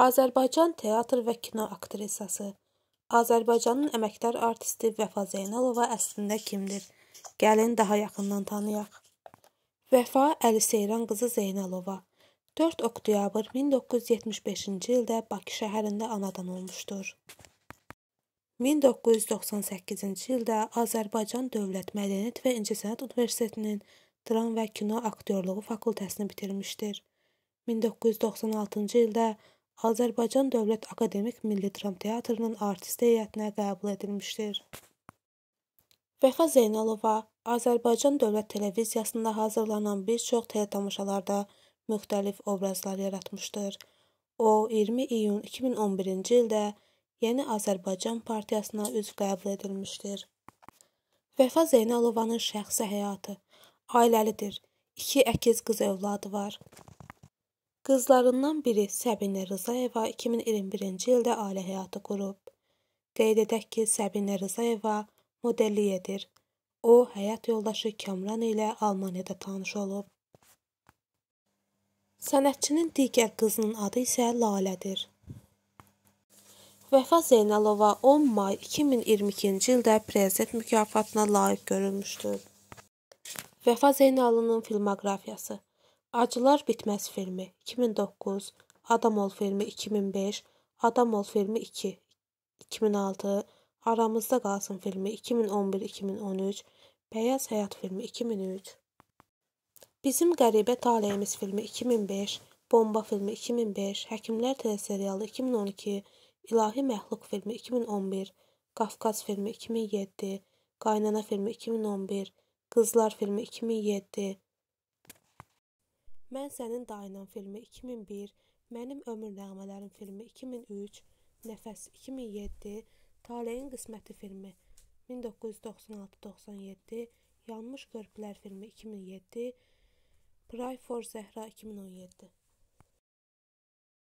Azərbaycan teatr və kino aktrisası. Azərbaycanın əməkdar artisti Vəfa Zeynalova əslində kimdir? Gəlin daha yaxından tanıyaq. Vəfa Əli Seyran qızı Zeynalova 4 oktyabr 1975-ci ildə Bakı şəhərində anadan olmuşdur. 1998-ci ildə Azərbaycan Dövlət Mədəniyyət və İncəsənət Universitetinin Dram və Kino Aktyorluğu fakültəsini bitirmişdir. 1996-cı ildə Azərbaycan Dövlət Akademik Milli Dram Teatrının artist heyətinə qəbul edilmişdir. Fəxə Zeynalova Azərbaycan Dövlət Televiziyasında hazırlanan bir çox teletanışalarda müxtəlif obrazlar yaratmışdır. O 20 iyun 2011-ci ildə Yeni Azərbaycan Partiyasına üzv qəbul edilmişdir. Vəfa Zeynalovanın şəxsi həyatı ailəlidir. 2 əkiz qız övladı var. Qızlarından biri Səbinə Rızayeva 2021-ci ildə ailə həyatı qurub. Qeyd edək ki, Səbinə Rızayeva modellik edir. O, həyat yoldaşı Kamran ilə Almaniyada tanış olub. Sənətçinin digər qızının adı isə Lalədir. Vəfa Zeynalova 10 may 2022-ci ildə prezident mükafatına layiq görülmüşdür. Vəfa Zeynalının filmoqrafiyası Acılar Bitməz filmi 2009, Adam ol filmi 2005, Adam ol filmi 2 2006, Aramızda qalsın filmi 2011-2013, Bəyaz həyat filmi 2003, Bizim qəribə taleyimiz filmi 2005, Bomba filmi 2005, Həkimlər teleserialı 2012, İlahi məxluq filmi 2011, Qafqaz filmi 2007, Qaynana filmi 2011, Qızlar filmi 2007 Mən sənin dayının filmi 2001, Mənim ömür nəğmələrim filmi 2003, Nəfəs 2007, Taleyin qisməti filmi 1996-97, Yanmış qırplər filmi 2007, Pray for Zəhra 2017.